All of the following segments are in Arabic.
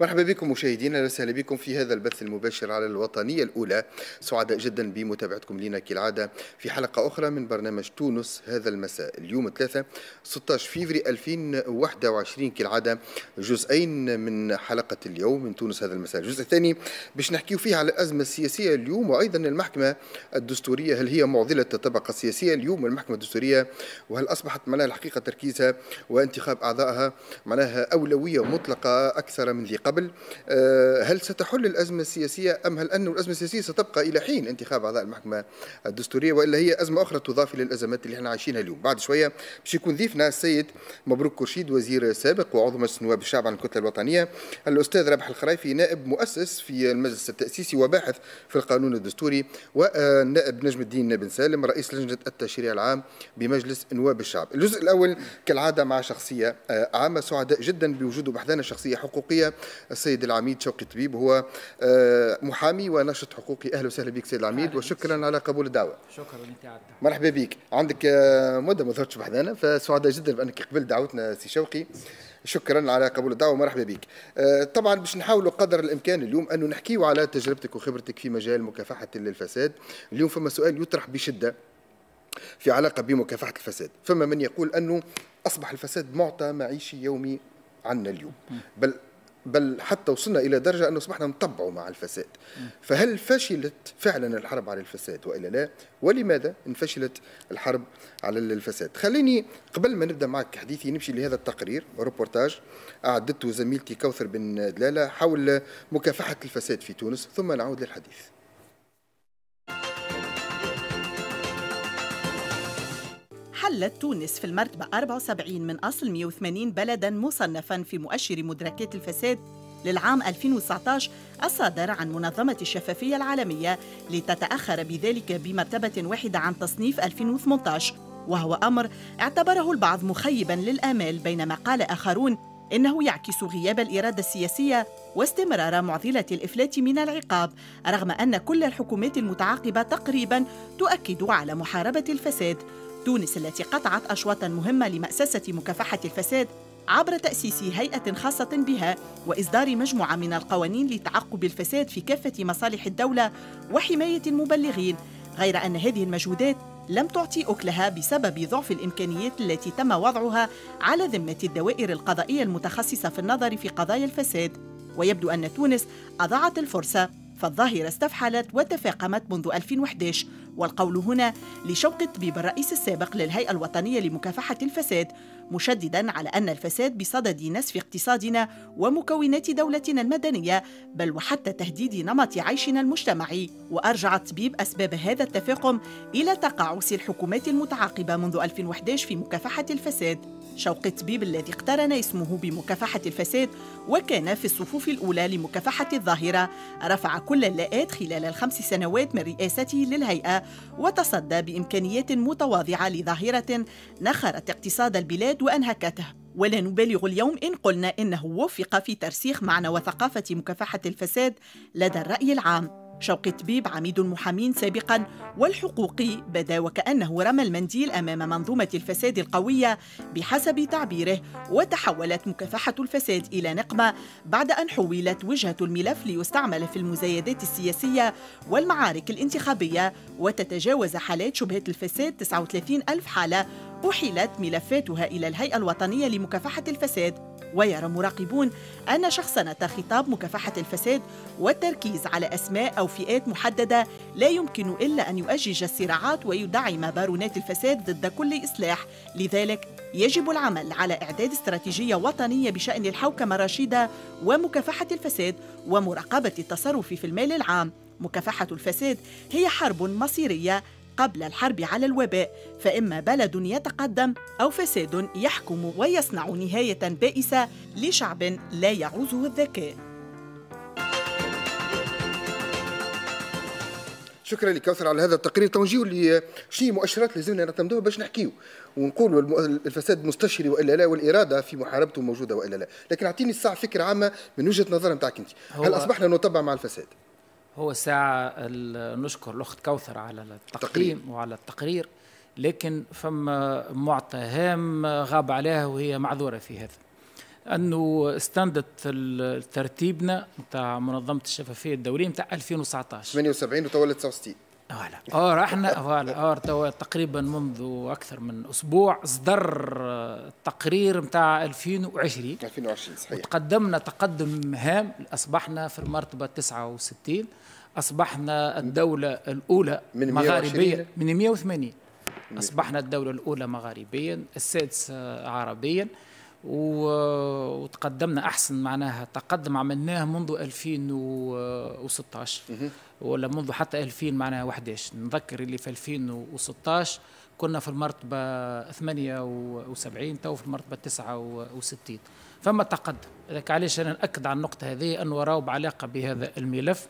مرحبا بكم مشاهدينا وسهلا بكم في هذا البث المباشر على الوطنية الأولى سعداء جدا بمتابعتكم لنا كالعادة في حلقة أخرى من برنامج تونس هذا المساء اليوم الثلاثاء 16 فيفري 2021 كالعادة جزئين من حلقة اليوم من تونس هذا المساء الجزء الثاني باش نحكيو فيه على الأزمة السياسية اليوم وأيضا المحكمة الدستورية هل هي معضلة الطبقة السياسية اليوم والمحكمة الدستورية وهل أصبحت معناها الحقيقة تركيزها وانتخاب أعضائها معناها أولوية مطلقة أكثر من ذي قبل آه، هل ستحل الأزمة السياسية أم هل أن الأزمة السياسية ستبقى إلى حين انتخاب أعضاء المحكمة الدستورية وإلا هي أزمة أخرى تضاف إلى الأزمات اللي احنا عايشينها اليوم بعد شوية باش يكون ضيفنا السيد مبروك كرشيد وزير سابق وعضو مجلس نواب الشعب عن الكتلة الوطنية الأستاذ ربح الخريفي نائب مؤسس في المجلس التأسيسي وباحث في القانون الدستوري والنائب نجم الدين بن سالم رئيس لجنة التشريع العام بمجلس نواب الشعب الجزء الأول كالعادة مع شخصية آه، عامة سعداء جدا بوجوده بحثنا شخصية حقوقية السيد العميد شوقي طبيب هو آه، محامي وناشط حقوقي اهلا وسهلا بك سيد العميد وشكرا على قبول الدعوه شكرا لك مرحبا بك عندك آه، مده ما ظهرتش بحذانا فسعداء جدا بانك قبلت دعوتنا سي شوقي شكرا على قبول الدعوه ومرحبا بك آه، طبعا باش نحاولوا قدر الامكان اليوم انه نحكيوا على تجربتك وخبرتك في مجال مكافحه الفساد اليوم فما سؤال يطرح بشده في علاقه بمكافحه الفساد فما من يقول انه اصبح الفساد معطى معيشي يومي عنا اليوم بل بل حتى وصلنا الى درجه انه اصبحنا نطبعوا مع الفساد فهل فشلت فعلا الحرب على الفساد والا لا ولماذا انفشلت الحرب على الفساد خليني قبل ما نبدا معك حديثي نمشي لهذا التقرير روبورتاج اعدته زميلتي كوثر بن دلاله حول مكافحه الفساد في تونس ثم نعود للحديث حلت تونس في المرتبة 74 من أصل 180 بلداً مصنفاً في مؤشر مدركات الفساد للعام 2019 الصادر عن منظمة الشفافية العالمية لتتأخر بذلك بمرتبة واحدة عن تصنيف 2018 وهو أمر اعتبره البعض مخيباً للآمال بينما قال آخرون إنه يعكس غياب الإرادة السياسية واستمرار معضلة الإفلات من العقاب رغم أن كل الحكومات المتعاقبة تقريبا تؤكد على محاربة الفساد تونس التي قطعت أشواطا مهمة لمأسسة مكافحة الفساد عبر تأسيس هيئة خاصة بها وإصدار مجموعة من القوانين لتعقب الفساد في كافة مصالح الدولة وحماية المبلغين، غير أن هذه المجهودات لم تعطي أكلها بسبب ضعف الإمكانيات التي تم وضعها على ذمة الدوائر القضائية المتخصصة في النظر في قضايا الفساد، ويبدو أن تونس أضاعت الفرصة فالظاهرة استفحلت وتفاقمت منذ 2011 والقول هنا لشوقي الطبيب الرئيس السابق للهيئة الوطنية لمكافحة الفساد مشددا على أن الفساد بصدد نسف اقتصادنا ومكونات دولتنا المدنية بل وحتى تهديد نمط عيشنا المجتمعي وأرجع الطبيب أسباب هذا التفاقم إلى تقاعس الحكومات المتعاقبة منذ 2011 في مكافحة الفساد شوقي طبيب الذي اقترن اسمه بمكافحة الفساد وكان في الصفوف الأولى لمكافحة الظاهرة رفع كل اللاءات خلال الخمس سنوات من رئاسته للهيئة وتصدى بإمكانيات متواضعة لظاهرة نخرت اقتصاد البلاد وأنهكته ولا نبالغ اليوم إن قلنا إنه وفق في ترسيخ معنى وثقافة مكافحة الفساد لدى الرأي العام شوقي طبيب عميد المحامين سابقا والحقوقي بدا وكأنه رمى المنديل أمام منظومة الفساد القوية بحسب تعبيره وتحولت مكافحة الفساد إلى نقمة بعد أن حولت وجهة الملف ليستعمل في المزايدات السياسية والمعارك الانتخابية وتتجاوز حالات شبهة الفساد 39 ألف حالة أحيلت ملفاتها إلى الهيئة الوطنية لمكافحة الفساد ويرى مراقبون أن شخصنة خطاب مكافحة الفساد والتركيز على أسماء أو فئات محددة لا يمكن إلا أن يؤجج الصراعات ويدعم بارونات الفساد ضد كل إصلاح لذلك يجب العمل على إعداد استراتيجية وطنية بشأن الحوكمة الرشيدة ومكافحة الفساد ومراقبة التصرف في المال العام مكافحة الفساد هي حرب مصيرية قبل الحرب على الوباء فإما بلد يتقدم أو فساد يحكم ويصنع نهاية بائسة لشعب لا يعوزه الذكاء شكرا لك كوثر على هذا التقرير توجيه اللي شي مؤشرات لازمنا نعتمدوها باش نحكيو ونقولوا الفساد مستشري والا لا والاراده في محاربته موجوده والا لا لكن اعطيني الساعه فكره عامه من وجهه نظر نتاعك انت هل اصبحنا نتبع مع الفساد هو ساعة نشكر الأخت كوثر على التقديم وعلى التقرير لكن فما معطى هام غاب عليها وهي معذورة في هذا أنه استندت ترتيبنا نتاع منظمة الشفافية الدولية نتاع 2019 78 وتولى 69 فوالا اه رحنا فوالا اه توا تقريبا منذ اكثر من اسبوع اصدر التقرير نتاع 2020 2020 صحيح وتقدمنا تقدم هام اصبحنا في المرتبه 69 أصبحنا الدولة الأولى من مغاربيا من 180 أصبحنا الدولة الأولى مغاربيا السادسة عربيا وتقدمنا احسن معناها تقدم عملناه منذ 2016 ولا منذ حتى 2000 معناها 11 نذكر اللي في 2016 كنا في المرتبه 78 تو في المرتبه 69 فما تقدم لذلك علاش انا ناكد على النقطه هذه انه راهو بعلاقه بهذا الملف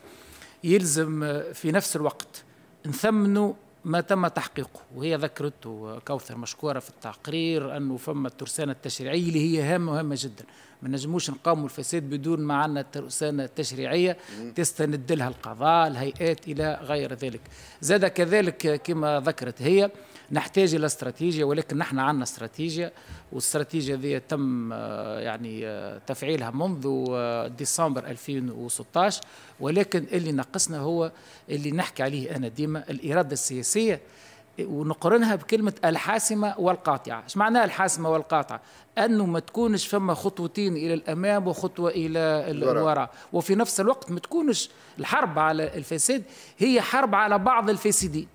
يلزم في نفس الوقت نثمنوا ما تم تحقيقه وهي ذكرته كوثر مشكورة في التقرير أنه فما الترسانة التشريعية اللي هي هامة وهامة جدا ما نجموش نقاوموا الفساد بدون ما عندنا الترسانة التشريعية تستند لها القضاء الهيئات إلى غير ذلك زاد كذلك كما ذكرت هي نحتاج إلى استراتيجية ولكن نحن عندنا استراتيجية والاستراتيجية ذي تم آه، يعني آه، تفعيلها منذ آه، ديسمبر 2016 ولكن اللي نقصنا هو اللي نحكي عليه أنا ديما الإرادة السياسية ونقرنها بكلمة الحاسمة والقاطعة ايش معناها الحاسمة والقاطعة أنه ما تكونش فما خطوتين إلى الأمام وخطوة إلى الوراء وفي نفس الوقت ما تكونش الحرب على الفساد هي حرب على بعض الفاسدين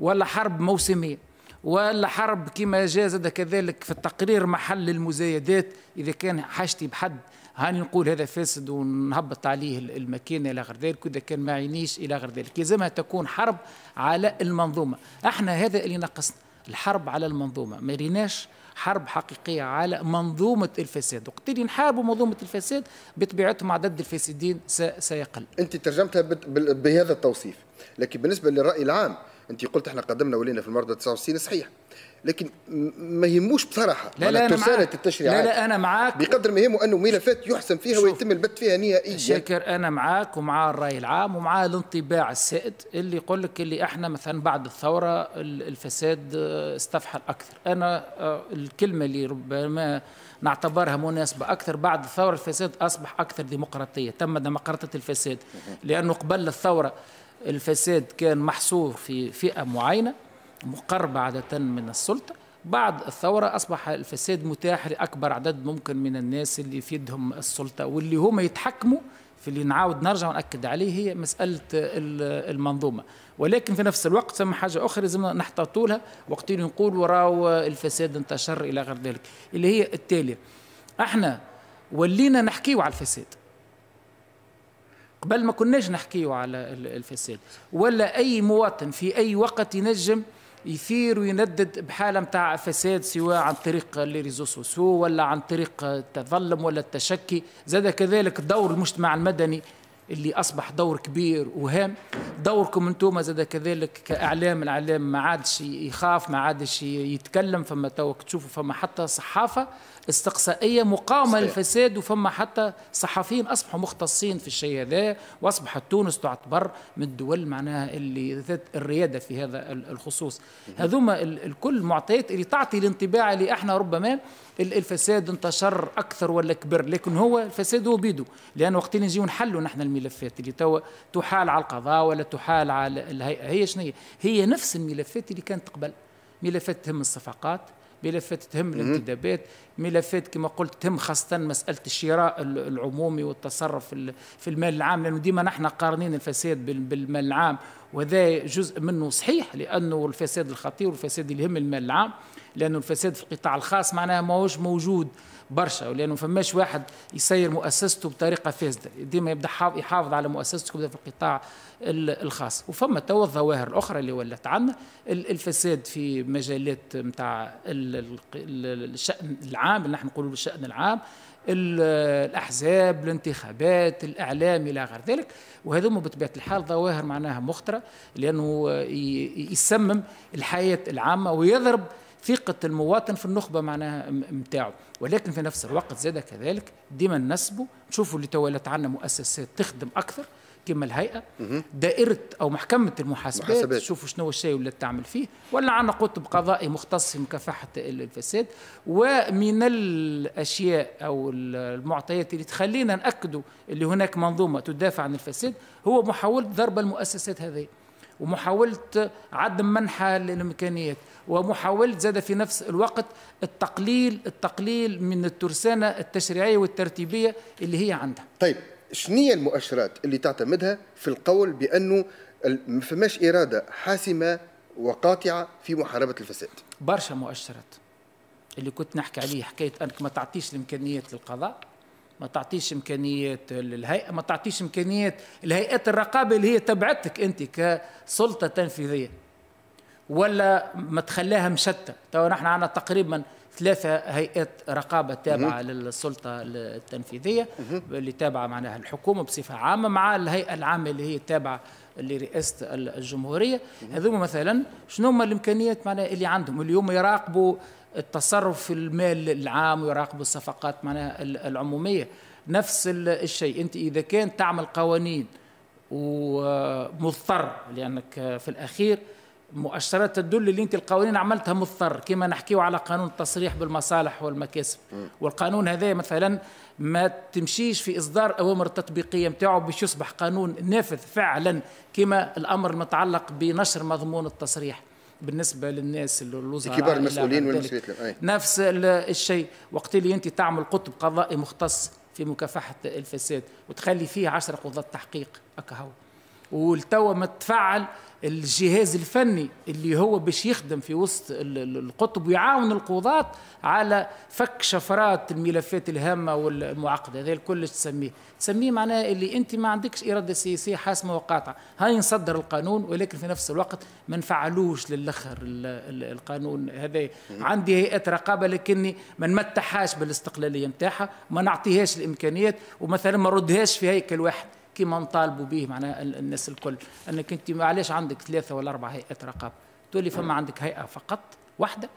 ولا حرب موسمية والحرب كما جاء زاد كذلك في التقرير محل المزايدات إذا كان حاجتي بحد هاني نقول هذا فاسد ونهبط عليه الماكينه الى غير ذلك واذا كان ما عينيش الى غير ذلك يلزمها تكون حرب على المنظومه احنا هذا اللي ناقصنا الحرب على المنظومه ما ريناش حرب حقيقيه على منظومه الفساد وقت اللي نحاربوا منظومه الفساد بطبيعتهم عدد الفاسدين سيقل انت ترجمتها بهذا التوصيف لكن بالنسبه للراي العام انت قلت احنا قدمنا ولينا في المرضى 69 صحيح لكن ما يهموش بصراحه لا لا أنا لا التشريعات لا لا انا معاك بقدر ما يهمه انه ملفات يحسن فيها ويتم البت فيها نهائيا شكر انا معاك ومع الراي العام ومع الانطباع السائد اللي يقول لك اللي احنا مثلا بعد الثوره الفساد آه، استفحل اكثر انا آه، الكلمه اللي ربما نعتبرها مناسبة أكثر بعد الثورة الفساد أصبح أكثر ديمقراطية تم ديمقراطية الفساد لأنه قبل الثورة الفساد كان محصور في فئة معينة مقربة عادة من السلطة بعد الثورة أصبح الفساد متاح لأكبر عدد ممكن من الناس اللي في يدهم السلطة واللي هم يتحكموا في اللي نعاود نرجع ونأكد عليه هي مسألة المنظومة ولكن في نفس الوقت ثم حاجة أخرى لازمنا نحتاطوا لها وقتين نقول وراو الفساد انتشر إلى غير ذلك اللي هي التالية احنا ولينا نحكيو على الفساد قبل ما كناش نحكيه على الفساد ولا أي مواطن في أي وقت ينجم يثير ويندد بحاله نتاع فساد سواء عن طريق لي ريزو ولا عن طريق التظلم ولا التشكي زاد كذلك دور المجتمع المدني اللي اصبح دور كبير وهام دوركم انتوما زاد كذلك كاعلام الاعلام ما عادش يخاف ما عادش يتكلم فما توك تشوفوا فما حتى صحافه استقصائية مقاومة للفساد وفما حتى صحفيين أصبحوا مختصين في الشيء هذا وأصبحت تونس تعتبر من الدول معناها اللي ذات الريادة في هذا الخصوص هذوما الكل معطيات اللي تعطي الانطباع اللي احنا ربما الفساد انتشر أكثر ولا كبر لكن هو الفساد هو بيده لأن وقت اللي نجيو نحلوا نحن الملفات اللي توا تحال على القضاء ولا تحال على الهيئة هي شنو هي نفس الملفات اللي كانت قبل ملفات تهم الصفقات ملفات تهم الانتدابات ملفات كما قلت تهم خاصة مسألة الشراء العمومي والتصرف في المال العام لأنه ديما نحن قارنين الفساد بالمال العام وهذا جزء منه صحيح لانه الفساد الخطير والفساد اللي يهم المال العام لانه الفساد في القطاع الخاص معناها ماهوش موجود برشا لانه فماش واحد يسير مؤسسته بطريقه فاسده ديما يبدا يحافظ على مؤسسته يبدا في القطاع الخاص وفما توا الظواهر الاخرى اللي ولات عندنا الفساد في مجالات نتاع الشان العام اللي نحن نقولوا الشان العام الأحزاب الانتخابات الإعلام إلى غير ذلك وهذوما بطبيعة الحال ظواهر معناها مخطرة لأنه يسمم الحياة العامة ويضرب ثقة المواطن في النخبة معناها نتاعو ولكن في نفس الوقت زاد كذلك ديما نسبه نشوفوا اللي تولت عنا مؤسسات تخدم أكثر كما الهيئه دائره او محكمه المحاسبات محاسبات. شوفوا شنو الشيء اللي تعمل فيه ولا عنا قطب قضائي مختص في مكافحه الفساد ومن الاشياء او المعطيات اللي تخلينا ناكدوا اللي هناك منظومه تدافع عن الفساد هو محاوله ضرب المؤسسات هذه ومحاولة عدم منحها للإمكانيات ومحاولة زاد في نفس الوقت التقليل التقليل من الترسانة التشريعية والترتيبية اللي هي عندها طيب شنية المؤشرات اللي تعتمدها في القول بأنه ما فماش إرادة حاسمة وقاطعة في محاربة الفساد برشا مؤشرات اللي كنت نحكي عليه حكاية أنك ما تعطيش الإمكانيات للقضاء ما تعطيش امكانيات للهيئه ما تعطيش امكانيات الهيئات الرقابه اللي هي تبعتك انت كسلطه تنفيذيه ولا ما تخليها مشتته تو نحن عندنا تقريبا ثلاثة هيئات رقابة تابعة للسلطة التنفيذية اللي تابعة معناها الحكومة بصفة عامة مع الهيئة العامة اللي هي تابعة لرئاسة الجمهورية هذوما مثلا شنو هما الإمكانيات معناها اللي عندهم اليوم يراقبوا التصرف في المال العام ويراقبوا الصفقات معناها العمومية نفس الشيء أنت إذا كان تعمل قوانين ومضطر لأنك في الأخير مؤشرات تدل اللي انت القوانين عملتها مضطر كما نحكيو على قانون التصريح بالمصالح والمكاسب والقانون هذا مثلا ما تمشيش في اصدار اوامر تطبيقيه نتاعو باش يصبح قانون نافذ فعلا كما الامر المتعلق بنشر مضمون التصريح بالنسبه للناس الوزراء كبار المسؤولين والمسؤولين نفس الشيء وقت اللي انت تعمل قطب قضائي مختص في مكافحه الفساد وتخلي فيه 10 قضاة تحقيق اكهو والتوا تفعل الجهاز الفني اللي هو باش يخدم في وسط القطب ويعاون القضاة على فك شفرات الملفات الهامة والمعقدة هذا الكل تسميه تسميه معناه اللي أنت ما عندكش إرادة سياسية حاسمة وقاطعة هاي نصدر القانون ولكن في نفس الوقت ما نفعلوش للآخر القانون هذا عندي هيئة رقابة لكني ما نمتحاش بالاستقلالية نتاعها ما نعطيهاش الإمكانيات ومثلا ما ردهاش في هيكل واحد كما نطالبوا به معنا الناس الكل انك انت معليش عندك ثلاثه ولا اربع هيئات رقابه تولي فما نعم. عندك هيئه فقط واحده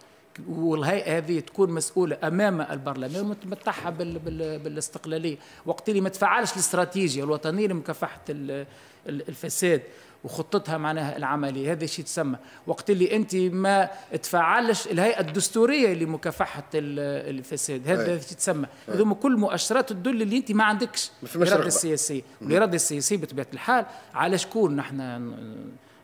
والهيئه هذه تكون مسؤوله امام البرلمان ومتمتعها بال بال بالاستقلاليه وقت اللي ما تفعلش الاستراتيجيه الوطنيه لمكافحه الفساد وخطتها معناها العمليه هذا شيء تسمى وقت اللي انت ما تفعلش الهيئه الدستوريه لمكافحه الفساد هذا شيء تسمى هذوما كل مؤشرات تدل اللي انت ما عندكش الاراده السياسيه والاراده السياسيه بطبيعه الحال على شكون نحن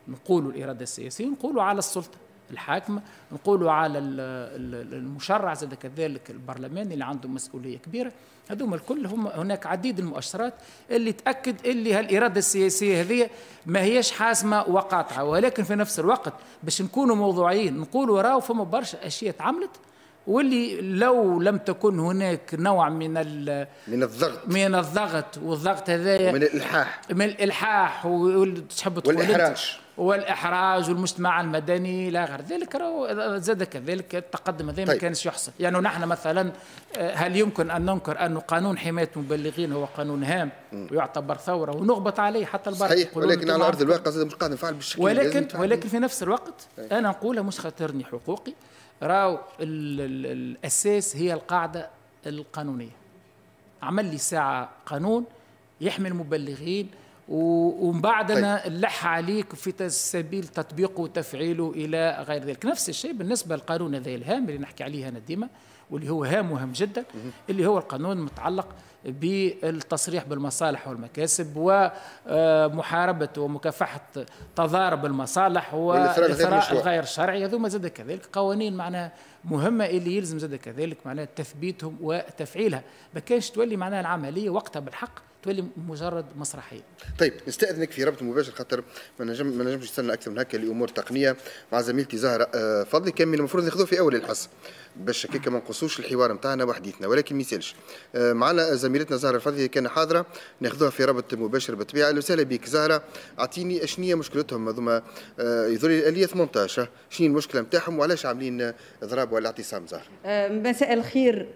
نقول الاراده السياسيه نقولوا على السلطه الحاكمة نقولوا على المشرع زاد كذلك البرلمان اللي عنده مسؤوليه كبيره هذوما الكل هم هناك عديد المؤشرات اللي تاكد اللي هالاراده السياسيه هذه ما هيش حاسمه وقاطعه ولكن في نفس الوقت باش نكونوا موضوعيين نقولوا راهو فما برشا اشياء تعملت واللي لو لم تكن هناك نوع من من الضغط من الضغط والضغط هذا من الالحاح من الالحاح وتحب تقول والاحراج والاحراج والمجتمع المدني الى غير ذلك زاد كذلك التقدم هذا طيب. ما كانش يحصل يعني نحن مثلا آه، هل يمكن ان ننكر ان قانون حمايه المبلغين هو قانون هام ويعتبر ثوره ونغبط عليه حتى البعض صحيح ولكن على ارض الواقع مش قادر نفعل بالشكل ولكن ولكن في نفس الوقت طيب. انا نقولها مش خاطرني حقوقي راو الاساس هي القاعده القانونيه عمل لي ساعه قانون يحمي المبلغين ومن بعد انا طيب. عليك في سبيل تطبيقه وتفعيله الى غير ذلك نفس الشيء بالنسبه للقانون هذا الهام اللي نحكي عليه انا ديما واللي هو هام مهم جدا اللي هو القانون المتعلق بالتصريح بالمصالح والمكاسب ومحاربة ومكافحة تضارب المصالح والإثراء الغير هذو ما زاد كذلك قوانين معناها مهمة اللي يلزم زاد كذلك معناها تثبيتهم وتفعيلها ما كانش تولي معناها العملية وقتها بالحق تولي مجرد مسرحيه. طيب نستاذنك في ربط مباشر خاطر ما نجم ما نجمش نستنى اكثر من هكا لامور تقنيه مع زميلتي زهره آه، فضلي كان من المفروض ناخذوه في اول الحصه باش هكاك ما نقصوش الحوار نتاعنا وحديثنا ولكن ما يسالش آه، معنا زميلتنا زهره الفضلي كان حاضره ناخذوها في ربط مباشر بالطبيعه اهلا وسهلا بك زهره اعطيني اشنية هي مشكلتهم هذوما آه، يظهر لي الاليه 18 شنو المشكله نتاعهم وعلاش عاملين اضراب ولا اعتصام زهره؟ مساء الخير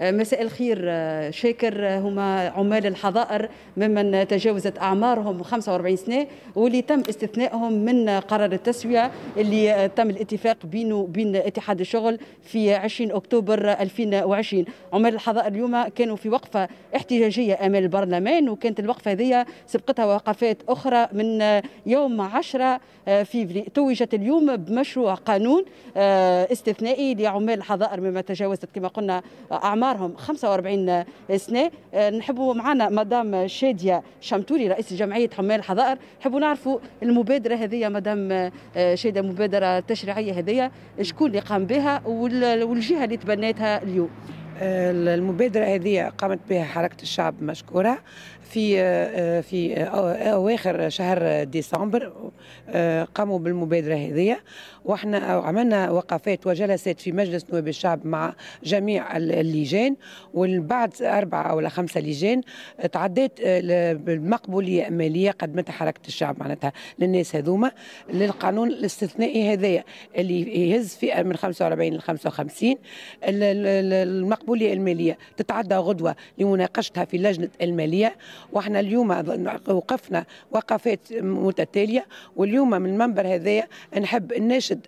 آه، مساء الخير آه، شاكر آه، هما عمال الحظائر ممن تجاوزت أعمارهم 45 سنة واللي تم استثنائهم من قرار التسوية اللي تم الاتفاق بينه وبين اتحاد الشغل في 20 أكتوبر 2020 عمال الحظائر اليوم كانوا في وقفة احتجاجية أمام البرلمان وكانت الوقفة هذه سبقتها وقفات أخرى من يوم 10 فيفري توجت اليوم بمشروع قانون استثنائي لعمال الحظائر مما تجاوزت كما قلنا اعمارهم 45 سنه آه، نحبوا معنا مدام شاديه شمتوري رئيس جمعيه حمال الحظائر نحبوا نعرفوا المبادره هذه مدام آه، شاديه مبادره تشريعيه هذه شكون اللي قام بها والجهه اللي تبنيتها اليوم آه، المبادرة هذه قامت بها حركة الشعب مشكورة في آه، في آه، اواخر شهر ديسمبر آه، قاموا بالمبادره هذه واحنا عملنا وقفات وجلسات في مجلس نواب الشعب مع جميع اللجان وبعد اربعه او خمسه لجان تعدات المقبوليه ماليه قدمتها حركه الشعب معناتها للناس هذوما للقانون الاستثنائي هذايا اللي يهز فئه من 45 ل 55 المقبوليه الماليه تتعدى غدوه لمناقشتها في لجنه الماليه واحنا اليوم وقفنا وقفات متتاليه واليوم من المنبر هذايا نحب نناشد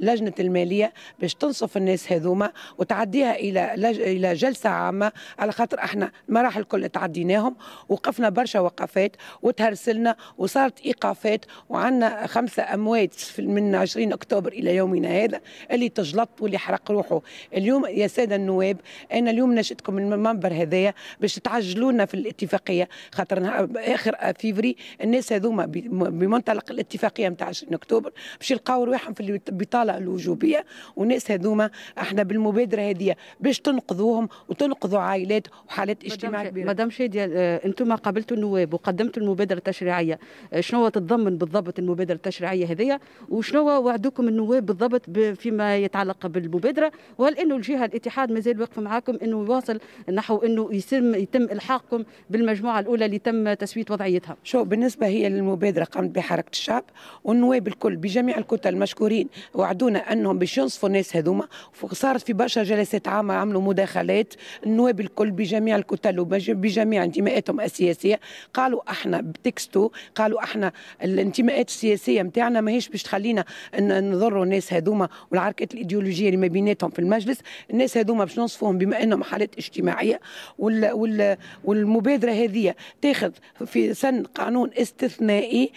لجنه الماليه باش تنصف الناس هذوما وتعديها الى الى جلسه عامه على خاطر احنا المراحل الكل تعديناهم وقفنا برشا وقفات وتهرسلنا وصارت ايقافات وعندنا خمسه اموات من 20 اكتوبر الى يومنا هذا اللي تجلط واللي حرق روحه اليوم يا ساده النواب انا اليوم ناشدكم من المنبر هذايا باش تعجلونا في الاتفاقيه الاتفاقيه خاطر اخر فيفري الناس هذوما بمنطلق الاتفاقيه نتاع 20 اكتوبر باش يلقاو رواحهم في البطاله الوجوبيه والناس هذوما احنا بالمبادره هذه باش تنقذوهم وتنقذوا عائلات وحالات اجتماع كبيره مدام شاديه آه، انتم قابلتوا النواب وقدمتوا المبادره التشريعيه آه، شنو تتضمن بالضبط المبادره التشريعيه هذيا وشنو وعدوكم النواب بالضبط فيما يتعلق بالمبادره وهل انه الجهه الاتحاد مازال واقف معاكم انه يواصل نحو انه يتم الحاقكم بالمجموعه المجموعه الاولى اللي تم تسويه وضعيتها شو بالنسبه هي للمبادره قامت بحركه الشعب والنواب الكل بجميع الكتل مشكورين وعدونا انهم باش ينصفوا الناس هذوما صارت في برشا جلسات عامه عملوا مداخلات النواب الكل بجميع الكتل وبجميع انتماءاتهم السياسيه قالوا احنا بتكستو قالوا احنا الانتماءات السياسيه نتاعنا ماهيش باش تخلينا نضروا الناس هذوما والعركات الايديولوجيه اللي ما بيناتهم في المجلس الناس هذوما باش نوصفوهم بما انهم حالات اجتماعيه وال وال والمبادره هذه هذه تاخذ في سن قانون استثنائي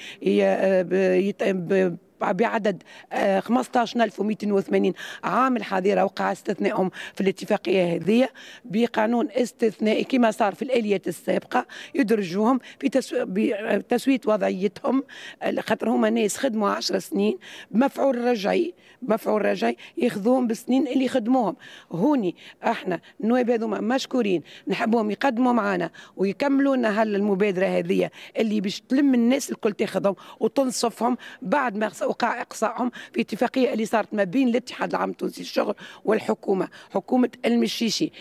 بعدد 15280 عامل حظيره وقع استثنائهم في الاتفاقيه هذه بقانون استثنائي كما صار في الاليات السابقه يدرجوهم تسويه وضعيتهم خاطر هما ناس خدموا 10 سنين بمفعول رجعي مفعول رجعي ياخذوهم بالسنين اللي خدموهم هوني احنا النواب هذوما مشكورين نحبهم يقدموا معنا ويكملوا لنا هالمبادره هذه اللي باش تلم الناس الكل تاخذهم وتنصفهم بعد ما وقع اقصائهم في اتفاقيه اللي صارت ما بين الاتحاد العام التونسي للشغل والحكومه حكومه المشيشي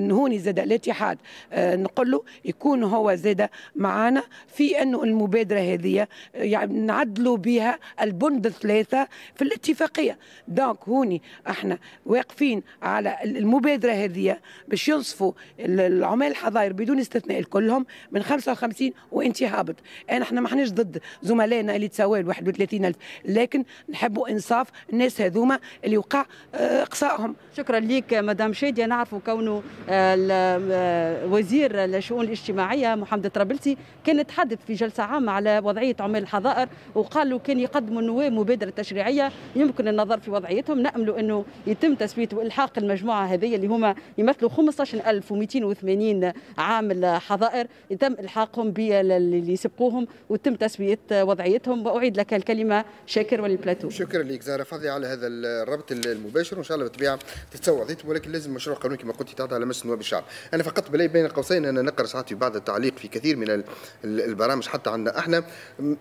نهوني زاد الاتحاد آه، نقول له يكون هو زاد معانا في انه المبادره هذه آه، يعني نعدلوا بها البند الثلاثه في الاتفاقيه دونك هوني احنا واقفين على المبادره هذه باش ينصفوا العمال الحظاير بدون استثناء كلهم من 55 وانت هابط انا احنا ما حناش ضد زملائنا اللي تساوي 31000 لكن نحبوا انصاف الناس هذوما اللي وقع آه، اقصائهم شكرا لك مدام شاديه نعرف كونه آه، آه، وزير الشؤون الاجتماعيه محمد طرابلسي كان تحدث في جلسه عامه على وضعيه عمال الحظائر وقالوا كان يقدموا النواب مبادره تشريعيه يمكن النظر في وضعيتهم ناملوا انه يتم تثبيت والحاق المجموعه هذه اللي هما يمثلوا 15280 عامل حظائر يتم الحاقهم باللي سبقوهم وتم تثبيت وضعيتهم واعيد لك الكلمه شاكر البلاتو شكرا لك زهره فضي على هذا الربط المباشر وان شاء الله بالطبيعه تتسوى وظيفته ولكن لازم مشروع قانوني كما قلت تعطى على مجلس نواب الشعب انا فقط بلاي بين القوسين انا نقرا ساعات في بعض التعليق في كثير من البرامج حتى عندنا احنا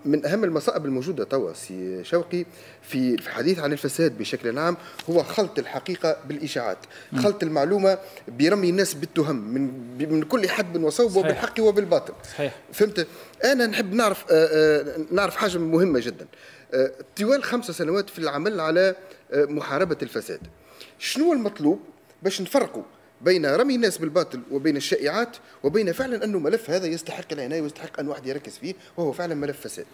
من اهم المصائب الموجوده توا سي شوقي في الحديث عن الفساد بشكل عام هو خلط الحقيقه بالاشاعات خلط المعلومه برمي الناس بالتهم من من كل حد وصوب وبالحق وبالباطل صحيح فهمت انا نحب نعرف آآ آه، آآ آه، نعرف حاجه مهمه جدا طوال خمسة سنوات في العمل على آه، محاربة الفساد شنو المطلوب باش نفرقوا بين رمي الناس بالباطل وبين الشائعات وبين فعلا انه ملف هذا يستحق العنايه ويستحق ان واحد يركز فيه وهو فعلا ملف فساد.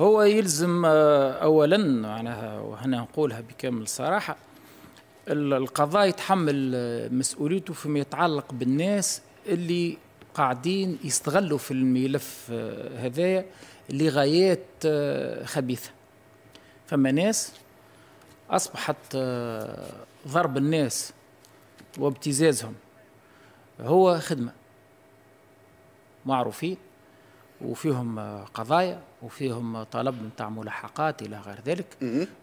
هو يلزم آه، اولا معناها وهنا نقولها بكامل صراحه القضاء يتحمل آه، مسؤوليته فيما يتعلق بالناس اللي قاعدين يستغلوا في الملف آه، هذايا لغايات آه، خبيثه فما ناس اصبحت آه، ضرب الناس وابتزازهم هو خدمه معروفين وفيهم قضايا وفيهم طلب نتاع ملاحقات الى غير ذلك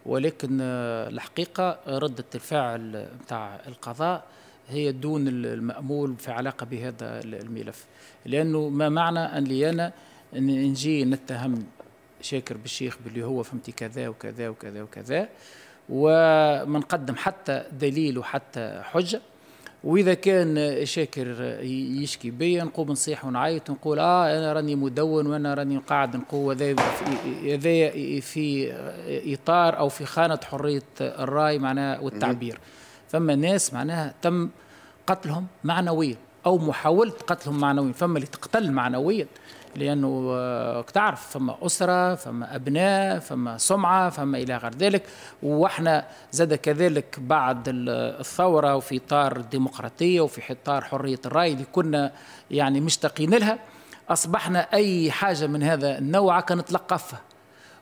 ولكن الحقيقه رده الفعل نتاع القضاء هي دون المأمول في علاقة بهذا الملف لأنه ما معنى أن لينا نجي نتهم شاكر بالشيخ باللي هو فهمتي كذا وكذا وكذا وكذا وما نقدم حتى دليل وحتى حجه واذا كان شاكر يشكي بيا نقوم نصيح ونعيط ونقول اه انا راني مدون وانا راني قاعد نقول هذا في اطار او في خانه حريه الراي معناه والتعبير فما ناس معناها تم قتلهم معنويا او محاوله قتلهم معنويا فما اللي تقتل معنويا لانه آه، تعرف فما اسره فما ابناء فما سمعه فما الى غير ذلك واحنا زاد كذلك بعد الثوره وفي اطار الديمقراطيه وفي اطار حريه الراي اللي كنا يعني مشتاقين لها اصبحنا اي حاجه من هذا النوع كنتلقفها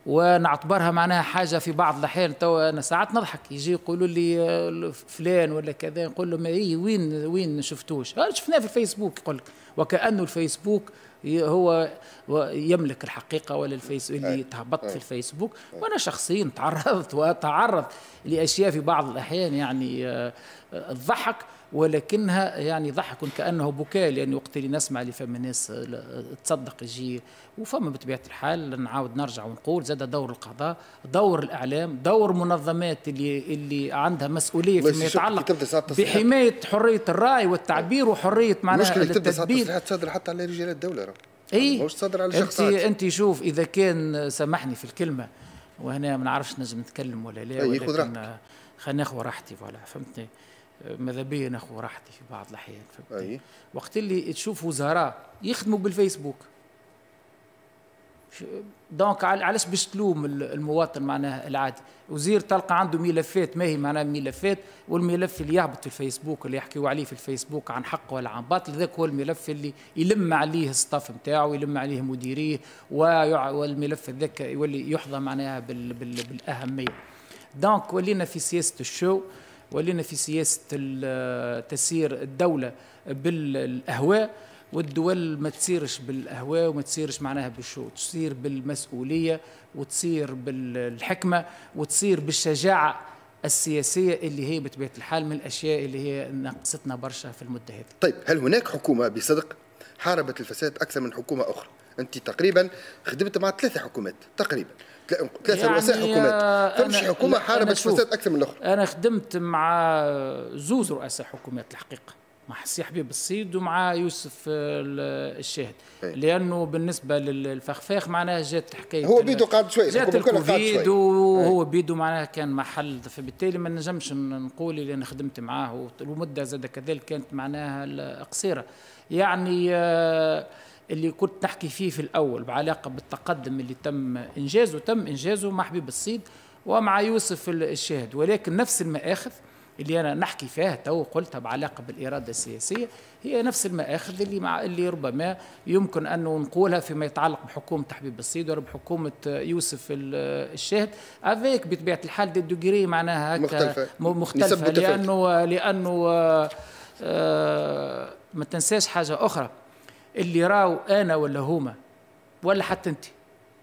ونعتبرها معناها حاجه في بعض الاحيان تو انا ساعات نضحك يجي يقولوا لي فلان ولا كذا نقول لهم اي وين وين شفتوش آه، شفناه في الفيسبوك يقول لك وكانه الفيسبوك هو يملك الحقيقه ولا الفيس اللي تهبط في الفيسبوك وانا شخصيا تعرضت واتعرض لاشياء في بعض الاحيان يعني آه، الضحك ولكنها يعني ضحك كانه بكاء لان وقت اللي نسمع اللي فما ناس تصدق يجي وفما بطبيعه الحال نعاود نرجع ونقول زاد دور القضاء دور الاعلام دور منظمات اللي اللي عندها مسؤوليه فيما يتعلق بحمايه حريه الراي والتعبير وحريه معناها المشكله التدبير تصدر حتى على رجال الدوله رب. اي يعني مش صدر على انت انت شوف اذا كان سامحني في الكلمه وهنا ما نعرفش نجم نتكلم ولا لا طيب، خلينا ناخذ راحتي فوالا فهمتني ماذا بيا ناخذ راحتي في بعض الاحيان وقت اللي تشوف وزراء يخدموا بالفيسبوك دونك علاش باش تلوم المواطن معناها العادي وزير تلقى عنده ملفات ما هي معناها ملفات والملف اللي يهبط في الفيسبوك اللي يحكيوا عليه في الفيسبوك عن حق ولا عن باطل ذاك هو الملف اللي يلم عليه الستاف نتاعو يلم عليه مديريه والملف هذاك يولي يحظى معناها بال بال بالاهميه دونك ولينا في سياسه الشو ولينا في سياسة تسيير الدولة بالأهواء والدول ما تسيرش بالأهواء وما تسيرش معناها بالشو تسير بالمسؤولية وتسير بالحكمة وتسير بالشجاعة السياسية اللي هي بطبيعة الحال من الأشياء اللي هي نقصتنا برشا في المدة هذه طيب هل هناك حكومة بصدق حاربت الفساد أكثر من حكومة أخرى أنت تقريبا خدمت مع ثلاثة حكومات تقريبا ثلاثه يعني رؤساء حكومات آه، فمش حكومه حاربت الفساد اكثر من الاخرى انا خدمت مع زوز رؤساء حكومات الحقيقه مع حسي حبيب الصيد ومع يوسف الشاهد إيه. لانه بالنسبه للفخفاخ معناها جات حكايه هو بيدو قعد شويه جات الكوفيد وهو إيه. بيدو معناها كان محل فبالتالي ما نجمش نقول اللي انا خدمت معاه والمده زاد كذلك كانت معناها قصيره يعني آه اللي كنت نحكي فيه في الأول بعلاقة بالتقدم اللي تم إنجازه تم إنجازه مع حبيب الصيد ومع يوسف الشاهد ولكن نفس المآخذ اللي أنا نحكي فيها تو قلتها بعلاقة بالإرادة السياسية هي نفس المآخذ اللي مع اللي ربما يمكن أنه نقولها فيما يتعلق بحكومة حبيب الصيد ولا بحكومة يوسف الشاهد أفيك بطبيعة الحال دي دوغري معناها مختلفة, مختلفة لأنه لأنه آه ما تنساش حاجة أخرى اللي راو أنا ولا هما ولا حتى أنت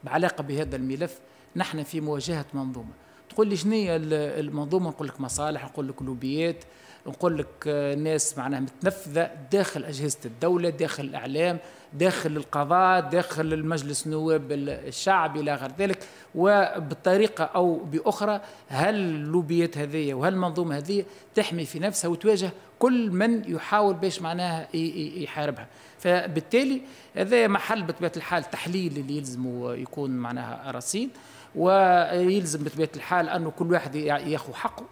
بعلاقة بهذا الملف نحن في مواجهة منظومة تقول لي شنو المنظومة نقول لك مصالح نقول لك لوبيات نقول لك آه، ناس معناها متنفذة داخل أجهزة الدولة داخل الإعلام داخل القضاء داخل المجلس النواب الشعبي إلى غير ذلك وبطريقة أو بأخرى هل اللوبيات هذه وهل المنظومة هذه تحمي في نفسها وتواجه كل من يحاول باش معناها يحاربها فبالتالي هذا محل بطبيعه الحال تحليل اللي يلزم يكون معناها رصين ويلزم بطبيعه الحال انه كل واحد ياخذ حقه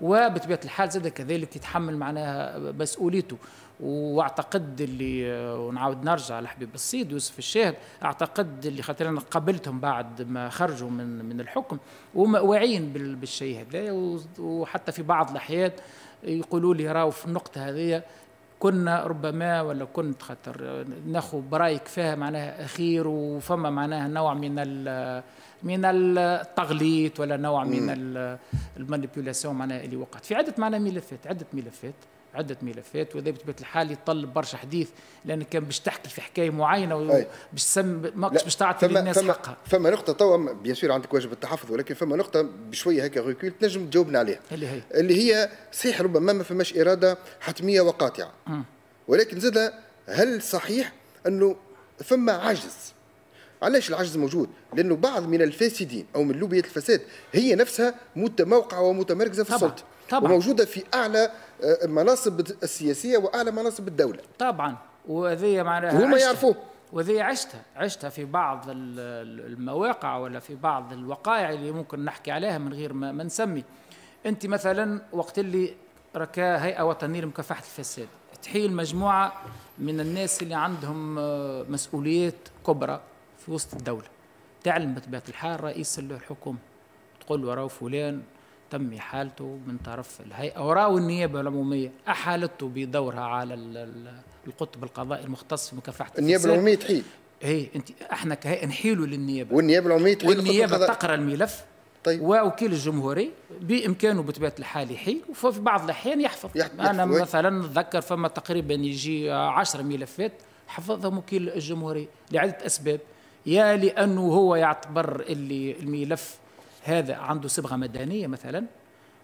وبطبيعه الحال زاد كذلك يتحمل معناها مسؤوليته واعتقد اللي ونعاود نرجع لحبيب الصيد يوسف الشاهد اعتقد اللي خاطر انا قابلتهم بعد ما خرجوا من من الحكم وواعيين واعيين بالشيء هذا وحتى في بعض الاحيان يقولوا لي راهو في النقطه هذه كنا ربما ولا كنت خاطر ناخذ برايك فيها معناها اخير وفما معناها نوع من من التغليط ولا نوع من المانيبيولاسيون معناها اللي وقعت في عده معناها ملفات عده ملفات عده ملفات وهذا بطبيعه الحال يتطلب برشا حديث لان كان باش تحكي في حكايه معينه وباش تسم ماكش باش تعطي للناس فما حقها فما نقطه توا بيان سور عندك واجب التحفظ ولكن فما نقطه بشويه هكا ريكول تنجم تجاوبنا عليها اللي هي اللي هي صحيح ربما ما فماش اراده حتميه وقاطعه م. ولكن زاد هل صحيح انه فما عجز علاش العجز موجود؟ لانه بعض من الفاسدين او من لوبيات الفساد هي نفسها متموقعه ومتمركزه في السلطه طبعا وموجوده في اعلى المناصب آه، السياسيه واعلى مناصب الدوله طبعا وهذه معناها وهما يعرفوه وذي عشتها عشتها في بعض المواقع ولا في بعض الوقائع اللي ممكن نحكي عليها من غير ما, نسمي انت مثلا وقت اللي ركا هيئه وطنيه لمكافحه الفساد تحيل مجموعه من الناس اللي عندهم آه، مسؤوليات كبرى في وسط الدوله تعلم بطبيعه الحال رئيس الحكومه تقول له راهو فلان تم إحالته من طرف الهيئة ورأوا النيابة العمومية أحالته بدورها على القطب القضائي المختص في مكافحة النيابة العمومية تحيل هي انت احنا كهيئة نحيله للنيابة والنيابة العمومية تحيل والنيابة تقرأ الملف طيب. ووكيل الجمهوري بامكانه بطبيعه الحال يحيل وفي بعض الاحيان يحفظ, يحفظ. انا وي. مثلا نتذكر فما تقريبا يجي 10 ملفات حفظهم وكيل الجمهوري لعده اسباب يا لانه هو يعتبر اللي الملف هذا عنده صبغه مدنيه مثلا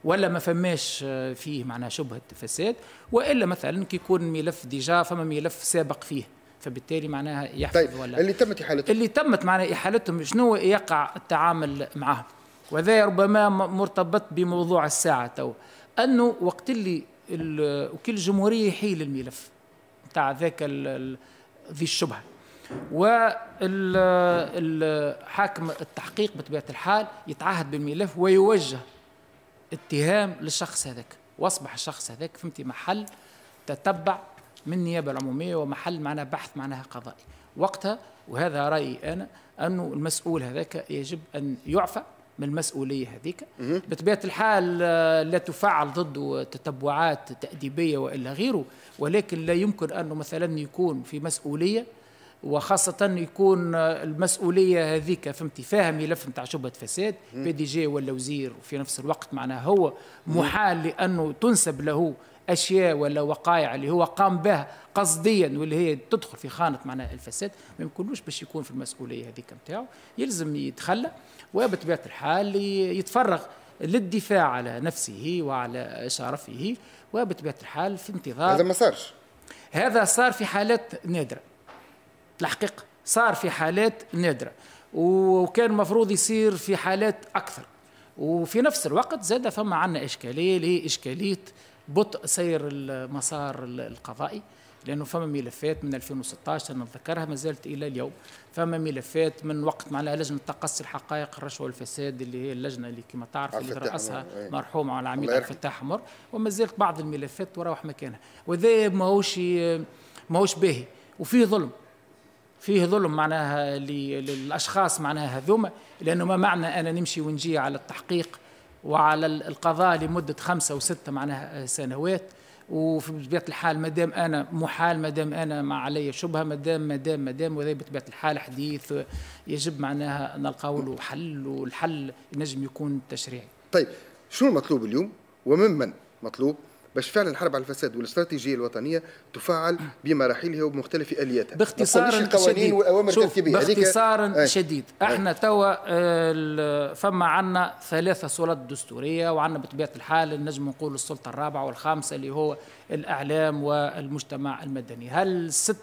ولا ما فماش آه، فيه معناها شبهه فساد والا مثلا كي يكون ملف ديجا فما ملف سابق فيه فبالتالي معناها يحفظ طيب. ولا اللي تمت احالتهم اللي تمت معناها احالتهم شنو يقع التعامل معهم وهذا ربما مرتبط بموضوع الساعه تو انه وقت اللي وكل جمهورية يحيل الملف نتاع ذاك ذي الشبهه والحاكم التحقيق بطبيعة الحال يتعهد بالملف ويوجه اتهام للشخص هذاك واصبح الشخص هذاك فهمتي محل تتبع من النيابة العمومية ومحل معناها بحث معناها قضائي وقتها وهذا رأيي أنا أنه المسؤول هذاك يجب أن يعفى من المسؤولية هذيك بطبيعة الحال لا تفعل ضده تتبعات تأديبية وإلا غيره ولكن لا يمكن أنه مثلا يكون في مسؤولية وخاصة يكون المسؤولية هذيك فهمتي فاهم ملف نتاع شبهة فساد بي دي جي ولا وزير وفي نفس الوقت معناها هو محال لأنه تنسب له اشياء ولا وقائع اللي هو قام بها قصديا واللي هي تدخل في خانه معناها الفساد ما يمكنوش باش يكون في المسؤوليه هذيك نتاعو يلزم يتخلى وبطبيعه الحال يتفرغ للدفاع على نفسه وعلى شرفه وبطبيعه الحال في انتظار هذا ما صارش هذا صار في حالات نادره الحقيقه صار في حالات نادره وكان المفروض يصير في حالات اكثر وفي نفس الوقت زاد فما عندنا اشكاليه اللي هي اشكاليه بطء سير المسار القضائي لانه فما ملفات من 2016 انا نذكرها ما زالت الى اليوم فما ملفات من وقت معناها لجنه تقصي الحقائق الرشوه والفساد اللي هي اللجنه اللي كما تعرف اللي راسها إيه. مرحوم على العميد عبد الفتاح وما زالت بعض الملفات تروح مكانها وذا ماهوش ماهوش باهي وفيه ظلم فيه ظلم معناها للاشخاص معناها هذوما لانه ما معنى انا نمشي ونجي على التحقيق وعلى القضاء لمده خمسه وسته معناها سنوات وفي بطبيعه الحال ما دام انا محال ما دام انا ما علي شبهه ما دام ما دام ما دام وهذا بطبيعه الحال حديث يجب معناها نلقاو له حل والحل ينجم يكون تشريعي. طيب شنو المطلوب اليوم وممن مطلوب باش فعلا الحرب على الفساد والاستراتيجيه الوطنيه تفعل بمراحلها وبمختلف الياتها باختصار شديد واوامر باختصار آه. شديد آه. احنا توا آه، فما عندنا ثلاثه سلطات دستوريه وعندنا بطبيعه الحال نجم نقول السلطه الرابعه والخامسه اللي هو الاعلام والمجتمع المدني هل ست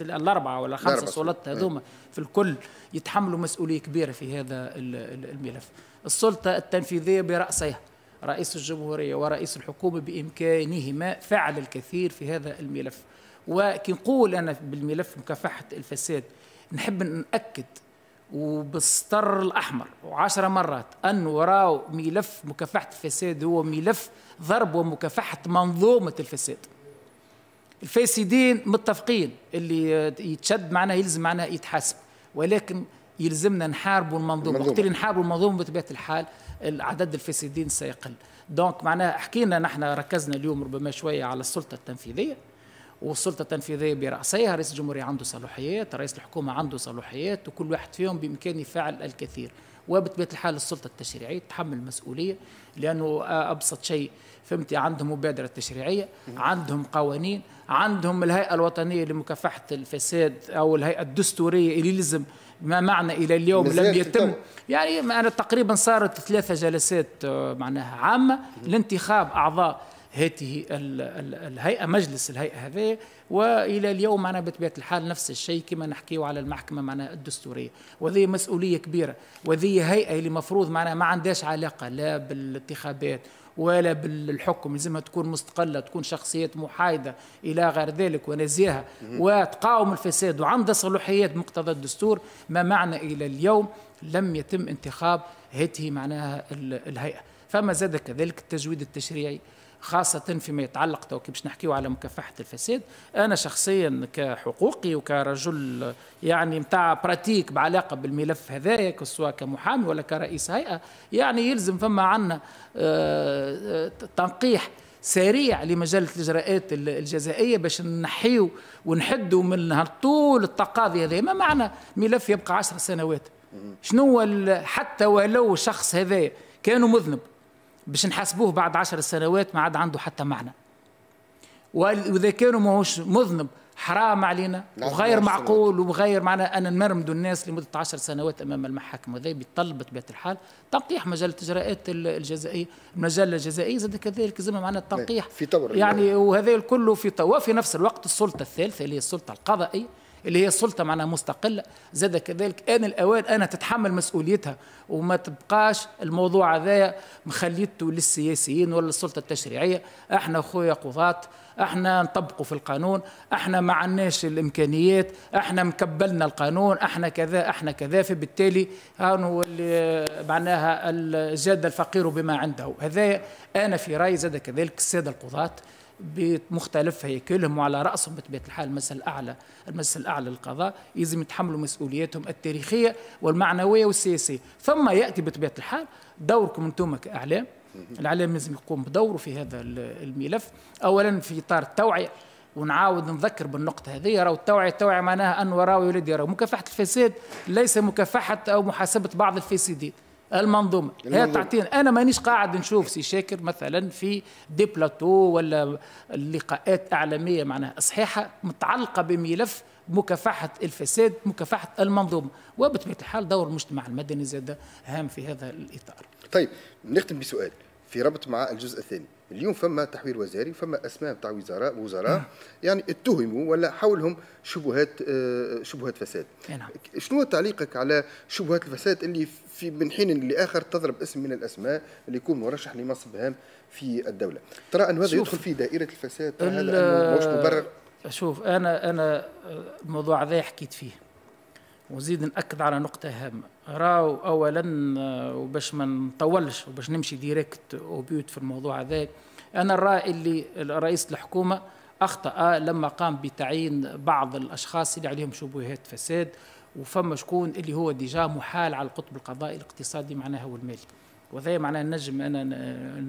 الاربعه ولا الخمسه سلطات هذوما في الكل يتحملوا مسؤوليه كبيره في هذا الملف السلطه التنفيذيه براسها رئيس الجمهورية ورئيس الحكومة بإمكانهما فعل الكثير في هذا الملف وكنقول أنا بالملف مكافحة الفساد نحب نأكد وبالسطر الأحمر وعشرة مرات أن وراء ملف مكافحة الفساد هو ملف ضرب ومكافحة منظومة الفساد الفاسدين متفقين اللي يتشد معنا يلزم معنا يتحاسب ولكن يلزمنا نحاربوا المنظومه وقت اللي نحاربوا المنظومه بطبيعه الحال عدد الفاسدين سيقل دونك معناها حكينا نحن ركزنا اليوم ربما شويه على السلطه التنفيذيه والسلطه التنفيذيه برأسيها رئيس الجمهوريه عنده صلاحيات رئيس الحكومه عنده صلاحيات وكل واحد فيهم بامكانه يفعل الكثير وبطبيعه الحال السلطه التشريعيه تحمل المسؤوليه لانه ابسط شيء فهمتي عندهم مبادره تشريعيه عندهم قوانين عندهم الهيئه الوطنيه لمكافحه الفساد او الهيئه الدستوريه اللي لازم ما معنى الى اليوم لم يتم يعني انا تقريبا صارت ثلاثه جلسات آه، معناها عامه لانتخاب اعضاء هذه الهيئه مجلس الهيئه هذه والى اليوم معنا بطبيعه الحال نفس الشيء كما نحكيو على المحكمه معنا الدستوريه وذي مسؤوليه كبيره وذي هيئه اللي مفروض معنا ما عندهاش علاقه لا بالانتخابات ولا بالحكم لازمها تكون مستقله تكون شخصيات محايده الى غير ذلك ونزيهه وتقاوم الفساد وعندها صلاحيات مقتضى الدستور ما معنى الى اليوم لم يتم انتخاب هذه معناها الهيئه فما زاد كذلك التجويد التشريعي خاصة فيما يتعلق تو باش نحكيو على مكافحة الفساد أنا شخصيا كحقوقي وكرجل يعني متاع براتيك بعلاقة بالملف هذايا سواء كمحامي ولا كرئيس هيئة يعني يلزم فما عنا آه، آه، تنقيح سريع لمجله الاجراءات الجزائيه باش نحيو ونحدوا من طول التقاضي هذا ما معنى ملف يبقى عشر سنوات شنو حتى ولو شخص هذا كانوا مذنب باش نحاسبوه بعد عشر سنوات ما عاد عنده حتى معنى واذا كانوا ماهوش مذنب حرام علينا وغير معقول وغير معنا ان نمرمدوا الناس لمده 10 سنوات امام المحاكم هذا بيطلب بطبيعه الحال تنقيح مجال الاجراءات الجزائيه المجله الجزائيه زاد كذلك زي معنا التنقيح في طور يعني وهذا الكل في طور وفي نفس الوقت السلطه الثالثه اللي هي السلطه القضائيه اللي هي سلطة معناها مستقلة زاد كذلك آن الأوان أنا تتحمل مسؤوليتها وما تبقاش الموضوع هذايا مخليته للسياسيين ولا السلطة التشريعية احنا خويا قضاة احنا نطبقوا في القانون احنا ما عناش الامكانيات احنا مكبلنا القانون احنا كذا احنا كذا فبالتالي هانو هو اللي معناها الجاد الفقير بما عنده هذا انا في رايي زاد كذلك الساده القضاه بيت مختلف هيكلهم وعلى رأسهم بطبيعة الحال المجلس الأعلى المجلس الأعلى للقضاء يلزم يتحملوا مسؤولياتهم التاريخية والمعنوية والسياسية ثم يأتي بطبيعة الحال دوركم أنتم كإعلام الإعلام لازم يقوم بدوره في هذا الملف أولا في إطار التوعية ونعاود نذكر بالنقطة هذه راهو التوعية التوعية معناها أن راهو ولد يرى مكافحة الفساد ليس مكافحة أو محاسبة بعض الفاسدين المنظومه هي تعطينا انا مانيش قاعد نشوف سي شاكر مثلا في دي بلاتو ولا لقاءات اعلاميه معناها صحيحه متعلقه بملف مكافحة الفساد مكافحة المنظومة وبطبيعة الحال دور المجتمع المدني زاد هام في هذا الإطار طيب نختم بسؤال في ربط مع الجزء الثاني اليوم فما تحويل وزاري فما اسماء تاع وزراء وزراء نعم. يعني اتهموا ولا حولهم شبهات آه، شبهات فساد نعم. شنو تعليقك على شبهات الفساد اللي في من حين لاخر تضرب اسم من الاسماء اللي يكون مرشح لمنصب هام في الدوله ترى ان هذا يدخل في دائره الفساد ترى هذا مش مبرر شوف انا انا الموضوع هذا حكيت فيه وزيد ناكد على نقطه هامه راو اولا آه، وباش ما نطولش وباش نمشي ديريكت وبيوت في الموضوع هذا انا الراي اللي رئيس الحكومه اخطا لما قام بتعيين بعض الاشخاص اللي عليهم شبهات فساد وفما شكون اللي هو ديجا محال على القطب القضائي الاقتصادي معناها والمالي وهذا معناه نجم انا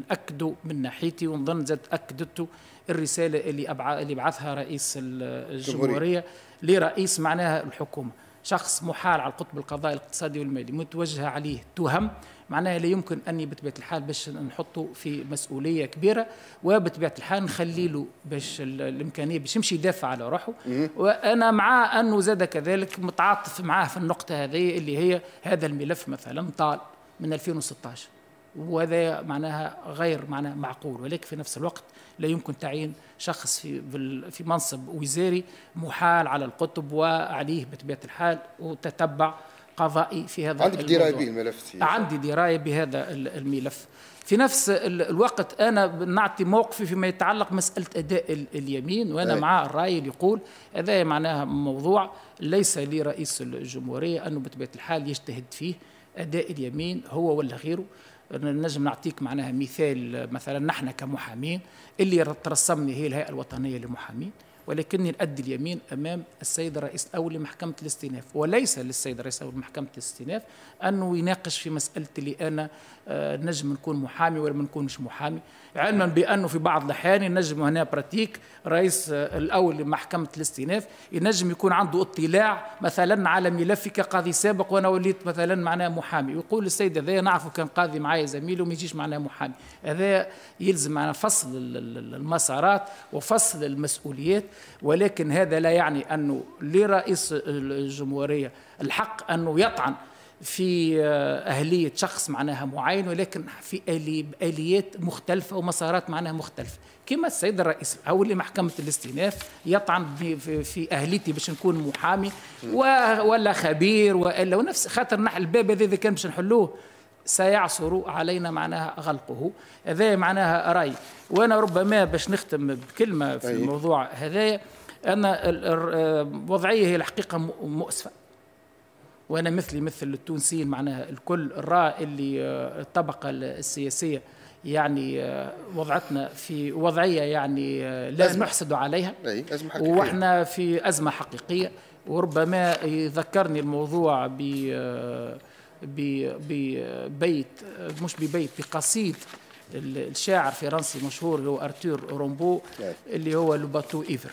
ناكده من ناحيتي ونظن زاد اكدته الرساله اللي اللي بعثها رئيس الجمهوريه لرئيس معناها الحكومه شخص محال على القطب القضائي الاقتصادي والمالي متوجهه عليه تهم معناها لا يمكن اني بطبيعه الحال باش نحطه في مسؤوليه كبيره وبطبيعه الحال نخلي له باش الامكانيه باش يمشي يدافع على روحه وانا مع انه زاد كذلك متعاطف معاه في النقطه هذه اللي هي هذا الملف مثلا طال من 2016 وهذا معناها غير معناها معقول ولكن في نفس الوقت لا يمكن تعيين شخص في في منصب وزاري محال على القطب وعليه بطبيعه الحال وتتبع قضائي في هذا عندك درايه به الملف عندي درايه بهذا الملف في نفس الوقت انا نعطي موقفي فيما يتعلق مساله اداء اليمين وانا مع الراي اللي يقول هذا معناها موضوع ليس لرئيس الجمهوريه انه بطبيعه الحال يجتهد فيه اداء اليمين هو ولا غيره نجم نعطيك معناها مثال مثلا نحن كمحامين اللي ترسمني هي الهيئه الوطنيه للمحامين ولكني نأدي اليمين أمام السيد الرئيس الأول لمحكمة الاستئناف وليس للسيد الرئيس الأول لمحكمة الاستئناف أنه يناقش في مسألة اللي أنا آه، نجم نكون محامي ولا ما نكونش محامي علما بأنه في بعض الأحيان ينجم هنا براتيك رئيس آه، الأول لمحكمة الاستئناف ينجم يكون عنده اطلاع مثلا على ملفي كقاضي سابق وأنا وليت مثلا معناه محامي ويقول السيد هذا نعرفه كان قاضي معايا زميل وما يجيش معناه محامي هذا يلزم معنا فصل المسارات وفصل المسؤوليات ولكن هذا لا يعني أنه لرئيس الجمهورية الحق أنه يطعن في آه، أهلية شخص معناها معين ولكن في آليات مختلفة ومسارات معناها مختلفة كما السيد الرئيس اللي لمحكمة الاستئناف يطعن في أهليتي باش نكون محامي ولا خبير ولا ونفس خاطر نحل الباب هذا كان باش نحلوه سيعصر علينا معناها غلقه هذا معناها رأي وأنا ربما باش نختم بكلمة في طيب. الموضوع هذا أن الوضعية آه، هي الحقيقة مؤسفة وانا مثلي مثل التونسيين معناها الكل الراء اللي آه، الطبقه السياسيه يعني آه، وضعتنا في وضعيه يعني آه، لازم نحسدوا عليها أزمة حقيقية. واحنا في ازمه حقيقيه وربما يذكرني الموضوع ب ببيت مش ببيت بقصيد الشاعر المشهور مشهور هو ارتور رومبو نعم. اللي هو لو باتو ايفر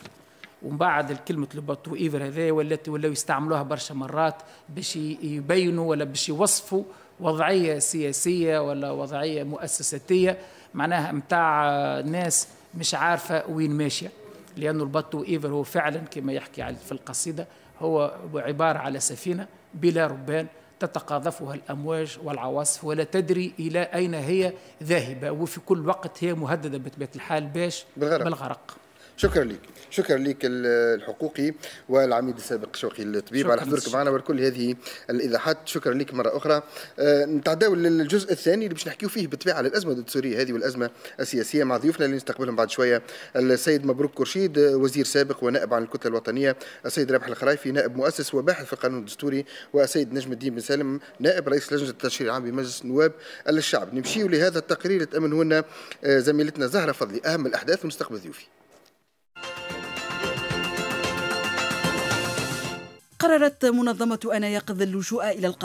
ومن بعد الكلمة لوباتو ايفر هذا والتي ولاو يستعملوها برشا مرات باش يبينوا ولا باش يوصفوا وضعية سياسية ولا وضعية مؤسساتية معناها متاع ناس مش عارفة وين ماشية لأنه البطو إيفر هو فعلا كما يحكي في القصيدة هو عبارة على سفينة بلا ربان تتقاذفها الأمواج والعواصف ولا تدري إلى أين هي ذاهبة وفي كل وقت هي مهددة بطبيعة الحال باش بالغرق, بالغرق. شكرا لك شكرا لك الحقوقي والعميد السابق شوقي الطبيب على حضورك معنا وكل هذه الايضاحات شكرا لك مره اخرى أه نتعداو للجزء الثاني اللي باش نحكيو فيه بالطبيعه على الازمه السوريه هذه والازمه السياسيه مع ضيوفنا اللي نستقبلهم بعد شويه السيد مبروك كرشيد وزير سابق ونائب عن الكتله الوطنيه السيد رابح الخرايفي نائب مؤسس وباحث في القانون الدستوري والسيد نجم الدين بن سالم نائب رئيس لجنه التشريع العام بمجلس النواب الشعب نمشيو لهذا التقرير تامنوا آه، لنا زميلتنا زهره فضلي اهم الاحداث ونستقبل ضيوفي قررت منظمة أنا يقظ اللجوء إلى القضاء